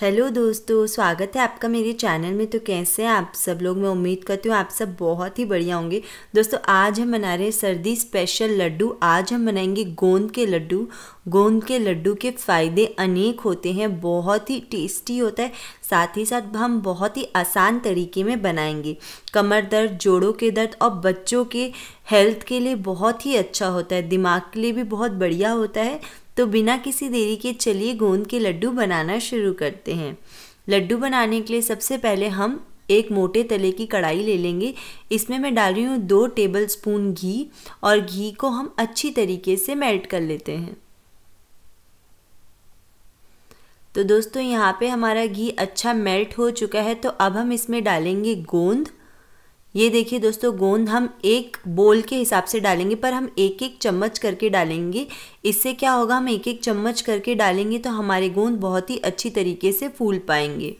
hello दोस्तों स्वागत है आपका मेरे चैनल में तो कैसे हैं आप सब लोग मैं उम्मीद करती हूँ आप सब बहुत ही बढ़िया होंगे दोस्तों आज हम बना रहे हैं सर्दी स्पेशल लड्डू आज हम बनाएंगे गोंद के लड्डू गोंद के लड्डू के फ़ायदे अनेक होते हैं बहुत ही टेस्टी होता है साथ ही साथ हम बहुत ही आसान तरीके में बनाएंगे कमर दर्द जोड़ों के दर्द और बच्चों के हेल्थ के लिए बहुत ही अच्छा होता है दिमाग के लिए भी बहुत बढ़िया होता है तो बिना किसी देरी के चलिए गोंद के लड्डू बनाना शुरू करते हैं लड्डू बनाने के लिए सबसे पहले हम एक मोटे तले की कढ़ाई ले लेंगे इसमें मैं डाल रही हूँ दो टेबल स्पून घी और घी को हम अच्छी तरीके से मेल्ट कर लेते हैं तो दोस्तों यहाँ पे हमारा घी अच्छा मेल्ट हो चुका है तो अब हम इसमें डालेंगे गोंद ये देखिए दोस्तों गोंद हम एक बोल के हिसाब से डालेंगे पर हम एक एक चम्मच करके डालेंगे इससे क्या होगा हम एक एक चम्मच करके डालेंगे तो हमारे गोंद बहुत ही अच्छी तरीके से फूल पाएंगे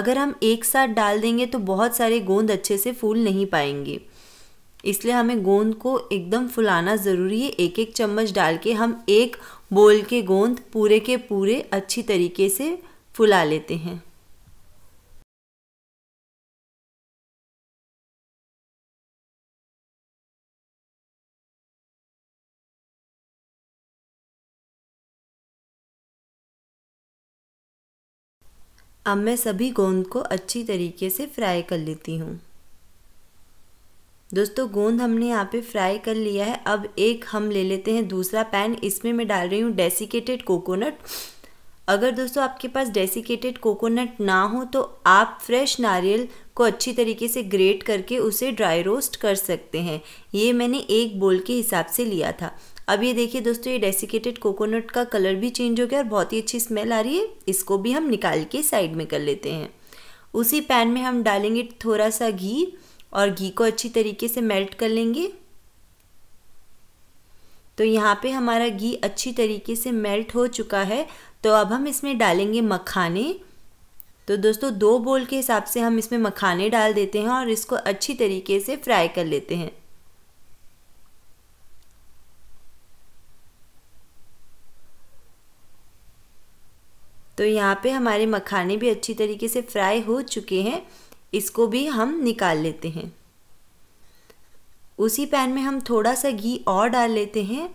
अगर हम एक साथ डाल देंगे तो बहुत सारे गोंद अच्छे से फूल नहीं पाएंगे इसलिए हमें गोंद को एकदम फुलाना ज़रूरी है एक एक चम्मच डाल के हम एक बोल के गोंद पूरे के पूरे अच्छी तरीके से फुला लेते हैं अब मैं सभी गोंद को अच्छी तरीके से फ्राई कर लेती हूँ दोस्तों गोंद हमने यहाँ पे फ्राई कर लिया है अब एक हम ले लेते हैं दूसरा पैन इसमें मैं डाल रही हूँ डेसिकेटेड कोकोनट अगर दोस्तों आपके पास डेसिकेटेड कोकोनट ना हो तो आप फ्रेश नारियल को अच्छी तरीके से ग्रेट करके उसे ड्राई रोस्ट कर सकते हैं ये मैंने एक बोल के हिसाब से लिया था अब ये देखिए दोस्तों ये डेसिकेटेड कोकोनट का कलर भी चेंज हो गया और बहुत ही अच्छी स्मेल आ रही है इसको भी हम निकाल के साइड में कर लेते हैं उसी पैन में हम डालेंगे थोड़ा सा घी और घी को अच्छी तरीके से मेल्ट कर लेंगे तो यहाँ पे हमारा घी अच्छी तरीके से मेल्ट हो चुका है तो अब हम इसमें डालेंगे मखाने तो दोस्तों दो बोल के हिसाब से हम इसमें मखाने डाल देते हैं और इसको अच्छी तरीके से फ्राई कर लेते हैं तो यहाँ पे हमारे मखाने भी अच्छी तरीके से फ्राई हो चुके हैं इसको भी हम निकाल लेते हैं उसी पैन में हम थोड़ा सा घी और डाल लेते हैं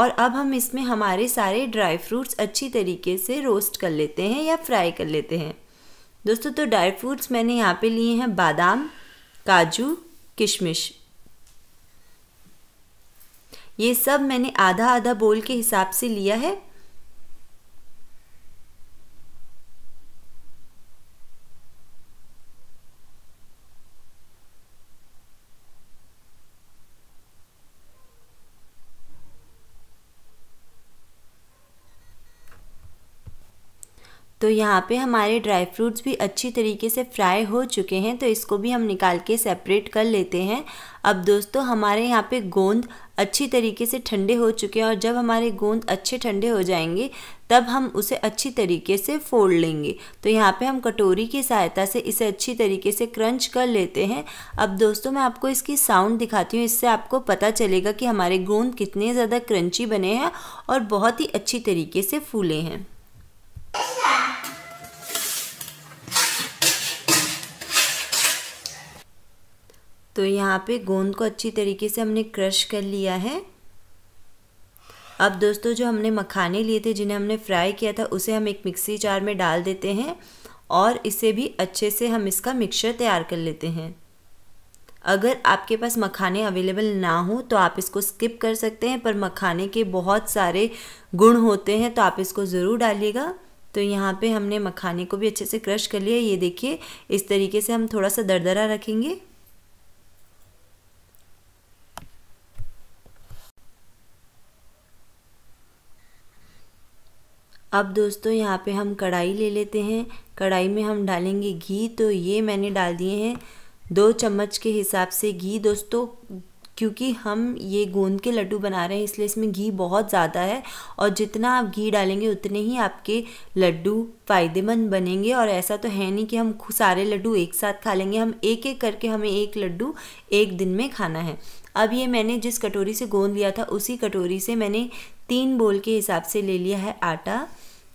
और अब हम इसमें हमारे सारे ड्राई फ्रूट्स अच्छी तरीके से रोस्ट कर लेते हैं या फ्राई कर लेते हैं दोस्तों तो ड्राई फ्रूट्स मैंने यहाँ पे लिए हैं बादाम काजू किशमिश ये सब मैंने आधा आधा बोल के हिसाब से लिया है तो यहाँ पे हमारे ड्राई फ्रूट्स भी अच्छी तरीके से फ्राई हो चुके हैं तो इसको भी हम निकाल के सेपरेट कर लेते हैं अब दोस्तों हमारे यहाँ पे गोंद अच्छी तरीके से ठंडे हो चुके हैं और जब हमारे गोंद अच्छे ठंडे हो जाएंगे तब हम उसे अच्छी तरीके से फोड़ लेंगे तो यहाँ पे हम कटोरी की सहायता से इसे अच्छी तरीके से क्रंच कर लेते हैं अब दोस्तों मैं आपको इसकी साउंड दिखाती हूँ इससे आपको पता चलेगा कि हमारे गोंद कितने ज़्यादा क्रंची बने हैं और बहुत ही अच्छी तरीके से फूले हैं तो यहाँ पे गोंद को अच्छी तरीके से हमने क्रश कर लिया है अब दोस्तों जो हमने मखाने लिए थे जिन्हें हमने फ्राई किया था उसे हम एक मिक्सी जार में डाल देते हैं और इसे भी अच्छे से हम इसका मिक्सचर तैयार कर लेते हैं अगर आपके पास मखाने अवेलेबल ना हो तो आप इसको स्किप कर सकते हैं पर मखाने के बहुत सारे गुण होते हैं तो आप इसको ज़रूर डालिएगा तो यहाँ पे हमने मखाने को भी अच्छे से क्रश कर लिया ये देखिए इस तरीके से हम थोड़ा सा दरदरा रखेंगे अब दोस्तों यहाँ पे हम कढ़ाई ले लेते हैं कढ़ाई में हम डालेंगे घी तो ये मैंने डाल दिए हैं दो चम्मच के हिसाब से घी दोस्तों क्योंकि हम ये गोंद के लड्डू बना रहे हैं इसलिए इसमें घी बहुत ज़्यादा है और जितना आप घी डालेंगे उतने ही आपके लड्डू फ़ायदेमंद बनेंगे और ऐसा तो है नहीं कि हम सारे लड्डू एक साथ खा लेंगे हम एक एक करके हमें एक लड्डू एक दिन में खाना है अब ये मैंने जिस कटोरी से गोंद लिया था उसी कटोरी से मैंने तीन बोल के हिसाब से ले लिया है आटा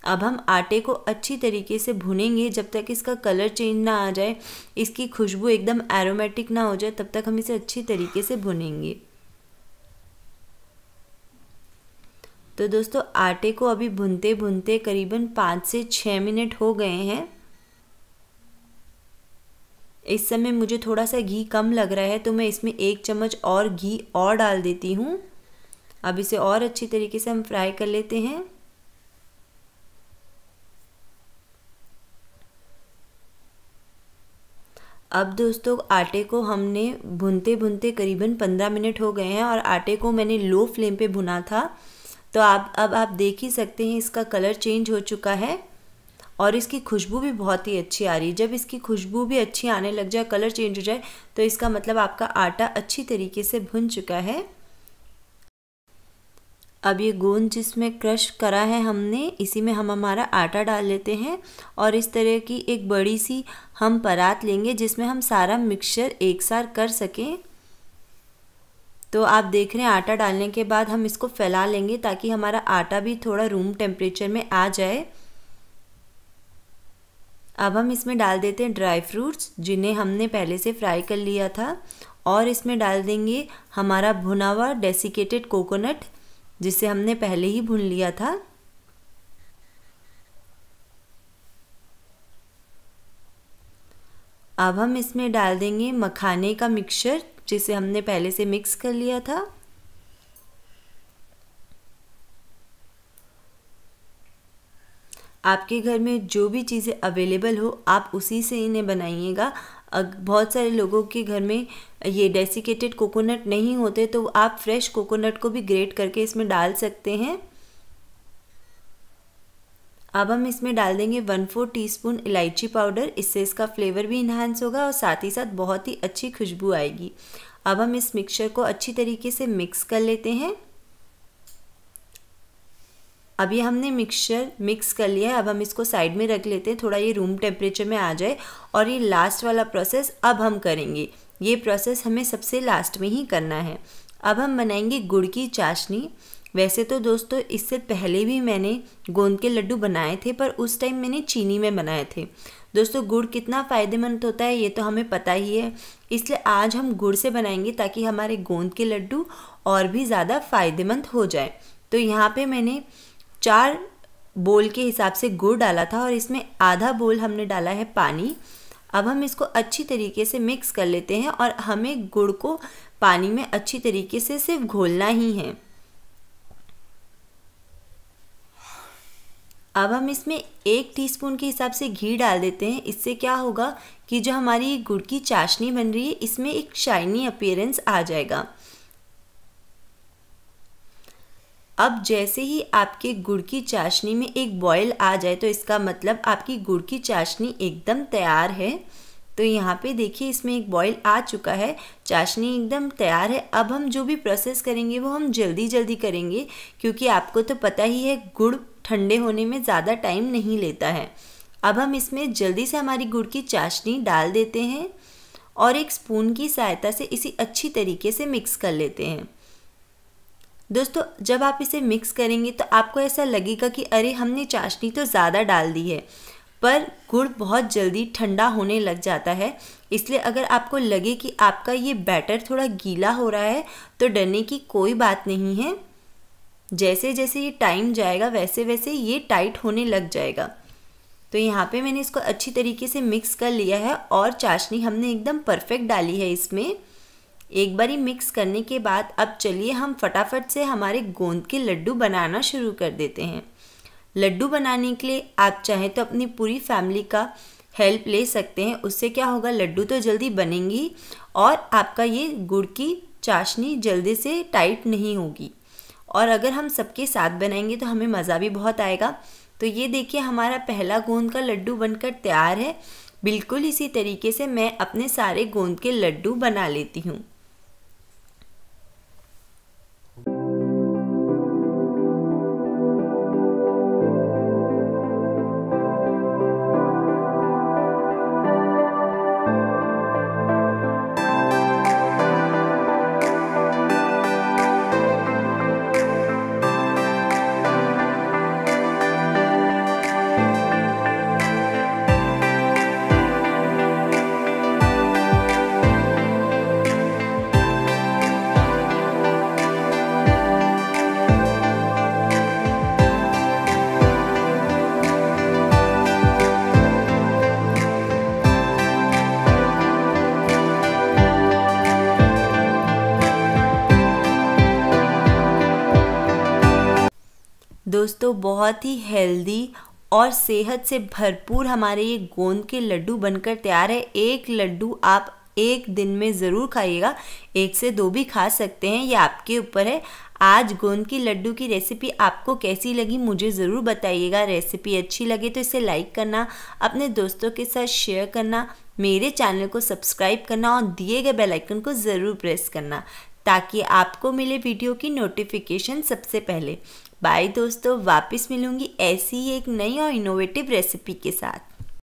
अब हम आटे को अच्छी तरीके से भुनेंगे जब तक इसका कलर चेंज ना आ जाए इसकी खुशबू एकदम एरोमेटिक ना हो जाए तब तक हम इसे अच्छी तरीके से भुनेंगे तो दोस्तों आटे को अभी भुनते भुनते करीबन पाँच से छः मिनट हो गए हैं इस समय मुझे थोड़ा सा घी कम लग रहा है तो मैं इसमें एक चम्मच और घी और डाल देती हूँ अब इसे और अच्छी तरीके से हम फ्राई कर लेते हैं अब दोस्तों आटे को हमने भुनते भुनते करीबन पंद्रह मिनट हो गए हैं और आटे को मैंने लो फ्लेम पे भुना था तो आप अब आप देख ही सकते हैं इसका कलर चेंज हो चुका है और इसकी खुशबू भी बहुत ही अच्छी आ रही है जब इसकी खुशबू भी अच्छी आने लग जाए कलर चेंज हो जाए तो इसका मतलब आपका आटा अच्छी तरीके से भुन चुका है अब ये गोंद जिसमें क्रश करा है हमने इसी में हम हमारा आटा डाल लेते हैं और इस तरह की एक बड़ी सी हम परात लेंगे जिसमें हम सारा मिक्सचर एक साथ कर सकें तो आप देख रहे हैं आटा डालने के बाद हम इसको फैला लेंगे ताकि हमारा आटा भी थोड़ा रूम टेम्परेचर में आ जाए अब हम इसमें डाल देते हैं ड्राई फ्रूट्स जिन्हें हमने पहले से फ्राई कर लिया था और इसमें डाल देंगे हमारा भुना हुआ डेसिकेटेड कोकोनट जिसे हमने पहले ही भून लिया था अब हम इसमें डाल देंगे मखाने का मिक्सचर जिसे हमने पहले से मिक्स कर लिया था आपके घर में जो भी चीज़ें अवेलेबल हो आप उसी से इन्हें बनाइएगा बहुत सारे लोगों के घर में ये डेसिकेटेड कोकोनट नहीं होते तो आप फ्रेश कोकोनट को भी ग्रेट करके इसमें डाल सकते हैं अब हम इसमें डाल देंगे वन फोर टीस्पून इलायची पाउडर इससे इसका फ्लेवर भी इन्हांस होगा और साथ ही साथ बहुत ही अच्छी खुशबू आएगी अब हम इस मिक्सचर को अच्छी तरीके से मिक्स कर लेते हैं अभी हमने मिक्सचर मिक्स कर लिया है अब हम इसको साइड में रख लेते हैं थोड़ा ये रूम टेम्परेचर में आ जाए और ये लास्ट वाला प्रोसेस अब हम करेंगे ये प्रोसेस हमें सबसे लास्ट में ही करना है अब हम बनाएंगे गुड़ की चाशनी वैसे तो दोस्तों इससे पहले भी मैंने गोंद के लड्डू बनाए थे पर उस टाइम मैंने चीनी में बनाए थे दोस्तों गुड़ कितना फ़ायदेमंद होता है ये तो हमें पता ही है इसलिए आज हम गुड़ से बनाएंगे ताकि हमारे गोंद के लड्डू और भी ज़्यादा फ़ायदेमंद हो जाए तो यहाँ पे मैंने चार बोल के हिसाब से गुड़ डाला था और इसमें आधा बोल हमने डाला है पानी अब हम इसको अच्छी तरीके से मिक्स कर लेते हैं और हमें गुड़ को पानी में अच्छी तरीके से सिर्फ घोलना ही है अब हम इसमें एक टीस्पून के हिसाब से घी डाल देते हैं इससे क्या होगा कि जो हमारी गुड़ की चाशनी बन रही है इसमें एक शाइनी अपेयरेंस आ जाएगा अब जैसे ही आपके गुड़ की चाशनी में एक बॉयल आ जाए तो इसका मतलब आपकी गुड़ की चाशनी एकदम तैयार है तो यहाँ पे देखिए इसमें एक बॉईल आ चुका है चाशनी एकदम तैयार है अब हम जो भी प्रोसेस करेंगे वो हम जल्दी जल्दी करेंगे क्योंकि आपको तो पता ही है गुड़ ठंडे होने में ज़्यादा टाइम नहीं लेता है अब हम इसमें जल्दी से हमारी गुड़ की चाशनी डाल देते हैं और एक स्पून की सहायता से इसे अच्छी तरीके से मिक्स कर लेते हैं दोस्तों जब आप इसे मिक्स करेंगे तो आपको ऐसा लगेगा कि अरे हमने चाशनी तो ज़्यादा डाल दी है पर गुड़ बहुत जल्दी ठंडा होने लग जाता है इसलिए अगर आपको लगे कि आपका ये बैटर थोड़ा गीला हो रहा है तो डरने की कोई बात नहीं है जैसे जैसे ये टाइम जाएगा वैसे वैसे ये टाइट होने लग जाएगा तो यहाँ पे मैंने इसको अच्छी तरीके से मिक्स कर लिया है और चाशनी हमने एकदम परफेक्ट डाली है इसमें एक बारी मिक्स करने के बाद अब चलिए हम फटाफट से हमारे गोंद के लड्डू बनाना शुरू कर देते हैं लड्डू बनाने के लिए आप चाहें तो अपनी पूरी फैमिली का हेल्प ले सकते हैं उससे क्या होगा लड्डू तो जल्दी बनेंगी और आपका ये गुड़ की चाशनी जल्दी से टाइट नहीं होगी और अगर हम सबके साथ बनाएंगे तो हमें मज़ा भी बहुत आएगा तो ये देखिए हमारा पहला गोंद का लड्डू बनकर तैयार है बिल्कुल इसी तरीके से मैं अपने सारे गोंद के लड्डू बना लेती हूँ दोस्तों बहुत ही हेल्दी और सेहत से भरपूर हमारे ये गोंद के लड्डू बनकर तैयार है एक लड्डू आप एक दिन में ज़रूर खाइएगा एक से दो भी खा सकते हैं ये आपके ऊपर है आज गोंद की लड्डू की रेसिपी आपको कैसी लगी मुझे ज़रूर बताइएगा रेसिपी अच्छी लगे तो इसे लाइक करना अपने दोस्तों के साथ शेयर करना मेरे चैनल को सब्सक्राइब करना और दिए गए बेल आइकन को ज़रूर प्रेस करना ताकि आपको मिले वीडियो की नोटिफिकेशन सबसे पहले बाय दोस्तों वापस मिलूंगी ऐसी ही एक नई और इनोवेटिव रेसिपी के साथ